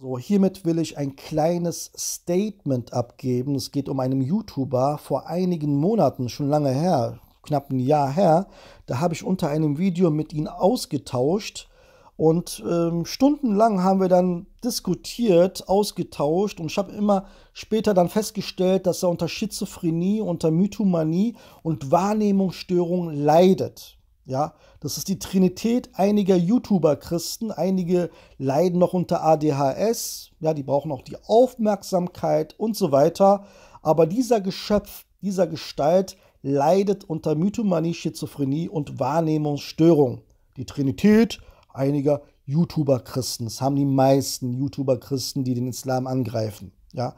So, hiermit will ich ein kleines Statement abgeben. Es geht um einen YouTuber vor einigen Monaten, schon lange her, knapp ein Jahr her. Da habe ich unter einem Video mit ihm ausgetauscht und ähm, stundenlang haben wir dann diskutiert, ausgetauscht und ich habe immer später dann festgestellt, dass er unter Schizophrenie, unter Mythomanie und Wahrnehmungsstörung leidet. Ja, das ist die Trinität einiger YouTuber-Christen. Einige leiden noch unter ADHS. Ja, die brauchen auch die Aufmerksamkeit und so weiter. Aber dieser Geschöpf, dieser Gestalt leidet unter Mythomanie, Schizophrenie und Wahrnehmungsstörung. Die Trinität einiger YouTuber-Christen. Das haben die meisten YouTuber-Christen, die den Islam angreifen. Ja.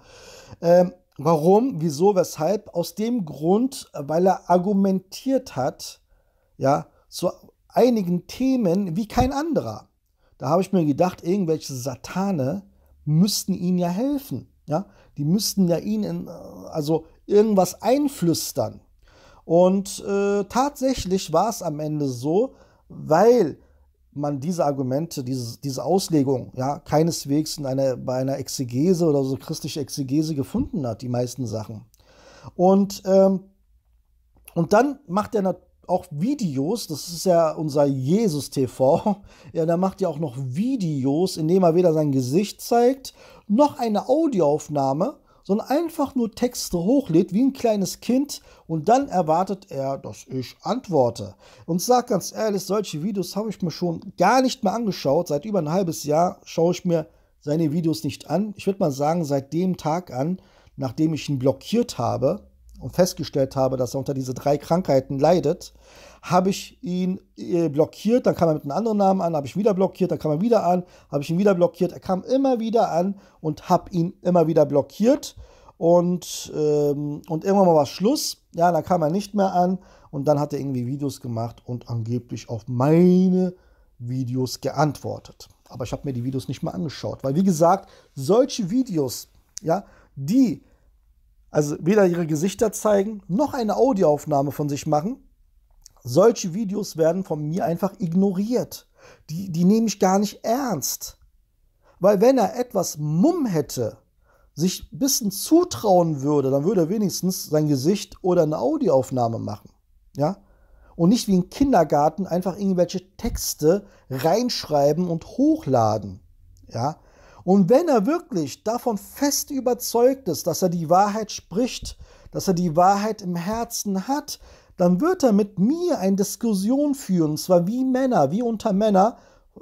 Ähm, warum? Wieso? Weshalb? Aus dem Grund, weil er argumentiert hat, ja, zu einigen Themen wie kein anderer. Da habe ich mir gedacht, irgendwelche Satane müssten ihnen ja helfen. Ja? Die müssten ja ihnen äh, also irgendwas einflüstern. Und äh, tatsächlich war es am Ende so, weil man diese Argumente, diese, diese Auslegung, ja, keineswegs in einer, bei einer Exegese oder so christliche Exegese gefunden hat, die meisten Sachen. Und, ähm, und dann macht er auch Videos, das ist ja unser Jesus TV, ja, der macht ja auch noch Videos, indem er weder sein Gesicht zeigt, noch eine Audioaufnahme, sondern einfach nur Texte hochlädt wie ein kleines Kind und dann erwartet er, dass ich antworte. Und sag ganz ehrlich, solche Videos habe ich mir schon gar nicht mehr angeschaut. Seit über ein halbes Jahr schaue ich mir seine Videos nicht an. Ich würde mal sagen, seit dem Tag an, nachdem ich ihn blockiert habe, und festgestellt habe, dass er unter diese drei Krankheiten leidet, habe ich ihn äh, blockiert, dann kam er mit einem anderen Namen an, habe ich wieder blockiert, dann kam er wieder an, habe ich ihn wieder blockiert, er kam immer wieder an und habe ihn immer wieder blockiert und, ähm, und irgendwann mal war Schluss, ja, dann kam er nicht mehr an und dann hat er irgendwie Videos gemacht und angeblich auf meine Videos geantwortet. Aber ich habe mir die Videos nicht mal angeschaut, weil wie gesagt, solche Videos, ja, die also weder ihre Gesichter zeigen, noch eine Audioaufnahme von sich machen. Solche Videos werden von mir einfach ignoriert. Die, die nehme ich gar nicht ernst. Weil wenn er etwas Mumm hätte, sich ein bisschen zutrauen würde, dann würde er wenigstens sein Gesicht oder eine Audioaufnahme machen. Ja? Und nicht wie im Kindergarten einfach irgendwelche Texte reinschreiben und hochladen. Ja? Und wenn er wirklich davon fest überzeugt ist, dass er die Wahrheit spricht, dass er die Wahrheit im Herzen hat, dann wird er mit mir eine Diskussion führen, und zwar wie Männer, wie unter Männer.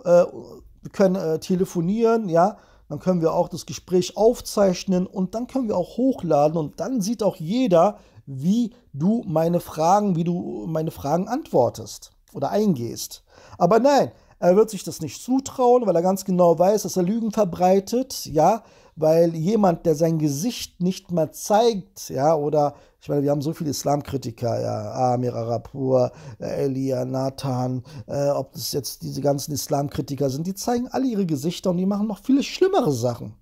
Äh, wir können äh, telefonieren, ja, dann können wir auch das Gespräch aufzeichnen und dann können wir auch hochladen und dann sieht auch jeder, wie du meine Fragen, wie du meine Fragen antwortest oder eingehst. Aber nein, er wird sich das nicht zutrauen, weil er ganz genau weiß, dass er Lügen verbreitet, ja, weil jemand, der sein Gesicht nicht mal zeigt, ja, oder ich meine, wir haben so viele Islamkritiker, ja, Amir Arapur, äh, Elia, Nathan, äh, ob das jetzt diese ganzen Islamkritiker sind, die zeigen alle ihre Gesichter und die machen noch viele schlimmere Sachen.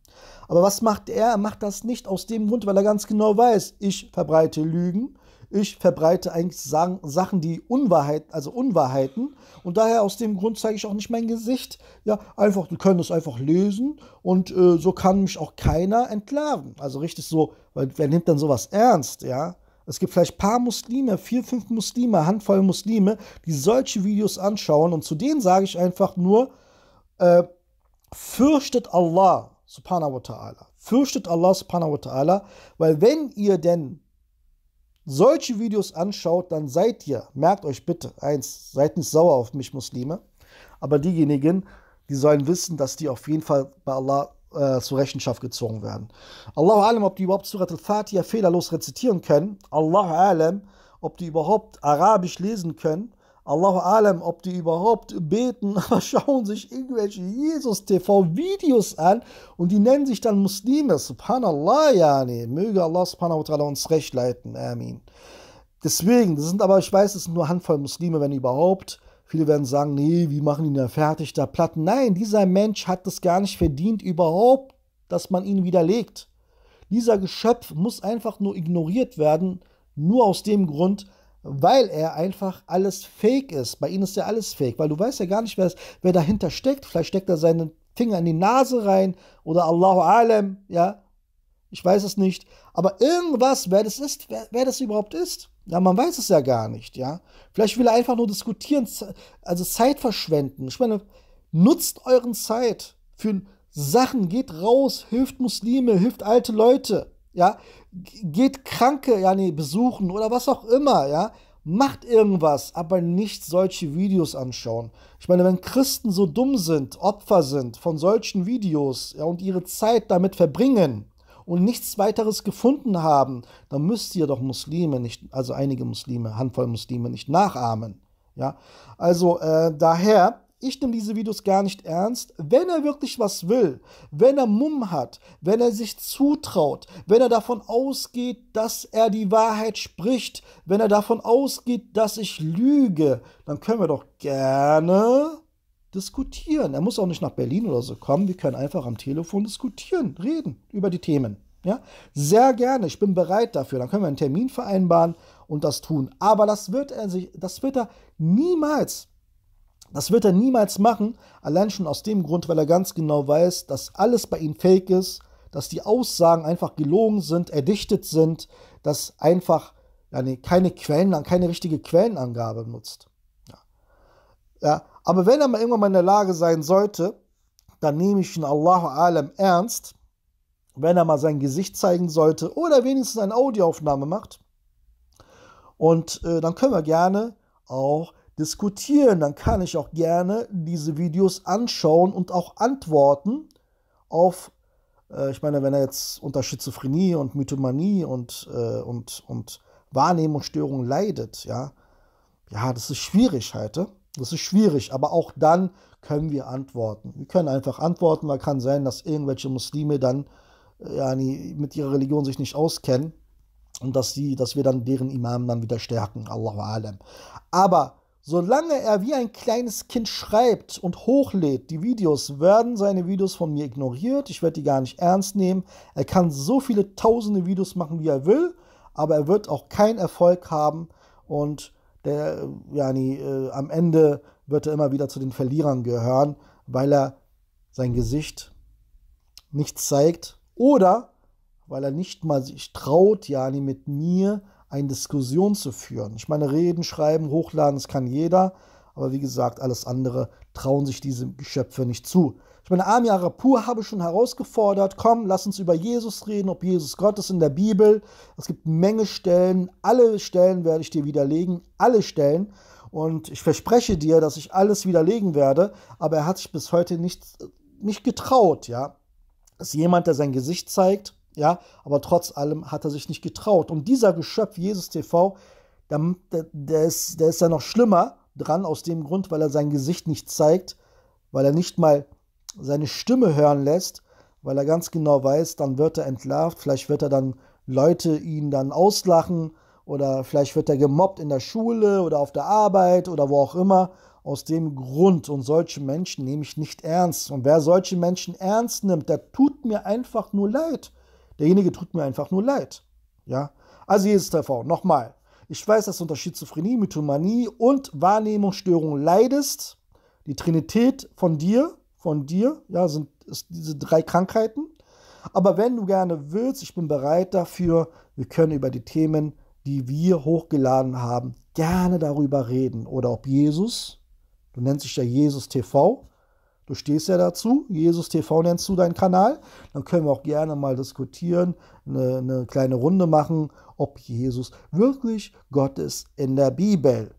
Aber was macht er? Er macht das nicht aus dem Grund, weil er ganz genau weiß, ich verbreite Lügen ich verbreite eigentlich Sachen, die Unwahrheit, also Unwahrheiten. Und daher aus dem Grund zeige ich auch nicht mein Gesicht. Ja, einfach, du könntest einfach lesen und äh, so kann mich auch keiner entlarven. Also richtig so, weil wer nimmt dann sowas ernst, ja? Es gibt vielleicht ein paar Muslime, vier, fünf Muslime, Handvoll Muslime, die solche Videos anschauen. Und zu denen sage ich einfach nur, äh, fürchtet Allah subhanahu wa ta'ala. Fürchtet Allah subhanahu wa ta'ala, weil wenn ihr denn solche Videos anschaut, dann seid ihr, merkt euch bitte, eins, seid nicht sauer auf mich Muslime, aber diejenigen, die sollen wissen, dass die auf jeden Fall bei Allah äh, zur Rechenschaft gezogen werden. Allahu alam, ob die überhaupt Surat al-Fatiha fehlerlos rezitieren können, Allahu alam, ob die überhaupt Arabisch lesen können, Allahu Alam, ob die überhaupt beten, aber schauen sich irgendwelche Jesus-TV-Videos an und die nennen sich dann Muslime. Subhanallah, yani. Möge Allah subhanahu wa ta'ala uns recht leiten. Amin. Deswegen, das sind aber, ich weiß, es sind nur Handvoll Muslime, wenn überhaupt. Viele werden sagen, nee, wie machen die denn fertig da platt? Nein, dieser Mensch hat es gar nicht verdient, überhaupt, dass man ihn widerlegt. Dieser Geschöpf muss einfach nur ignoriert werden, nur aus dem Grund, weil er einfach alles fake ist. Bei ihm ist ja alles fake, weil du weißt ja gar nicht, wer, wer dahinter steckt. Vielleicht steckt er seinen Finger in die Nase rein oder Allahu Alam, ja. Ich weiß es nicht. Aber irgendwas, wer das ist, wer, wer das überhaupt ist. Ja, man weiß es ja gar nicht, ja. Vielleicht will er einfach nur diskutieren, also Zeit verschwenden. Ich meine, nutzt euren Zeit für Sachen, geht raus, hilft Muslime, hilft alte Leute ja, geht Kranke, ja, nee, besuchen oder was auch immer, ja, macht irgendwas, aber nicht solche Videos anschauen. Ich meine, wenn Christen so dumm sind, Opfer sind von solchen Videos ja, und ihre Zeit damit verbringen und nichts weiteres gefunden haben, dann müsst ihr doch Muslime nicht, also einige Muslime, Handvoll Muslime nicht nachahmen, ja. Also äh, daher ich nehme diese Videos gar nicht ernst. Wenn er wirklich was will, wenn er Mumm hat, wenn er sich zutraut, wenn er davon ausgeht, dass er die Wahrheit spricht, wenn er davon ausgeht, dass ich lüge, dann können wir doch gerne diskutieren. Er muss auch nicht nach Berlin oder so kommen. Wir können einfach am Telefon diskutieren, reden über die Themen. Ja, sehr gerne. Ich bin bereit dafür. Dann können wir einen Termin vereinbaren und das tun. Aber das wird er sich, das wird er niemals das wird er niemals machen, allein schon aus dem Grund, weil er ganz genau weiß, dass alles bei ihm fake ist, dass die Aussagen einfach gelogen sind, erdichtet sind, dass einfach ja, nee, keine Quellen, keine richtige Quellenangabe nutzt. Ja. ja. aber wenn er mal irgendwann mal in der Lage sein sollte, dann nehme ich ihn Allahu Alam ernst, wenn er mal sein Gesicht zeigen sollte oder wenigstens eine Audioaufnahme macht. Und äh, dann können wir gerne auch diskutieren, dann kann ich auch gerne diese Videos anschauen und auch antworten auf, äh, ich meine, wenn er jetzt unter Schizophrenie und Mythomanie und, äh, und, und Wahrnehmungsstörungen leidet, ja, ja, das ist schwierig heute. das ist schwierig, aber auch dann können wir antworten. Wir können einfach antworten, weil kann sein, dass irgendwelche Muslime dann äh, ja, mit ihrer Religion sich nicht auskennen und dass, sie, dass wir dann deren Imam dann wieder stärken, Allahu Alam. Aber Solange er wie ein kleines Kind schreibt und hochlädt, die Videos werden seine Videos von mir ignoriert. Ich werde die gar nicht ernst nehmen. Er kann so viele tausende Videos machen, wie er will, aber er wird auch keinen Erfolg haben und der, äh, ja, äh, am Ende wird er immer wieder zu den Verlierern gehören, weil er sein Gesicht nicht zeigt oder weil er nicht mal sich traut, Jani, mit mir eine Diskussion zu führen. Ich meine, reden, schreiben, hochladen, das kann jeder. Aber wie gesagt, alles andere trauen sich diese Geschöpfe nicht zu. Ich meine, Ami Arapur habe schon herausgefordert, komm, lass uns über Jesus reden, ob Jesus Gott ist in der Bibel. Es gibt Menge Stellen, alle Stellen werde ich dir widerlegen, alle Stellen. Und ich verspreche dir, dass ich alles widerlegen werde, aber er hat sich bis heute nicht, nicht getraut, ja. Das ist jemand, der sein Gesicht zeigt ja, aber trotz allem hat er sich nicht getraut. Und dieser Geschöpf Jesus TV, der, der, ist, der ist ja noch schlimmer dran aus dem Grund, weil er sein Gesicht nicht zeigt, weil er nicht mal seine Stimme hören lässt, weil er ganz genau weiß, dann wird er entlarvt, vielleicht wird er dann Leute ihn dann auslachen oder vielleicht wird er gemobbt in der Schule oder auf der Arbeit oder wo auch immer. Aus dem Grund und solche Menschen nehme ich nicht ernst. Und wer solche Menschen ernst nimmt, der tut mir einfach nur leid. Derjenige tut mir einfach nur leid. Ja? Also Jesus TV, nochmal. Ich weiß, dass du unter Schizophrenie, Mythomanie und Wahrnehmungsstörung leidest. Die Trinität von dir, von dir, ja, sind diese drei Krankheiten. Aber wenn du gerne willst, ich bin bereit dafür, wir können über die Themen, die wir hochgeladen haben, gerne darüber reden. Oder ob Jesus, du nennst dich ja Jesus TV, Du stehst ja dazu, Jesus TV nennst du deinen Kanal. Dann können wir auch gerne mal diskutieren, eine, eine kleine Runde machen, ob Jesus wirklich Gott ist in der Bibel.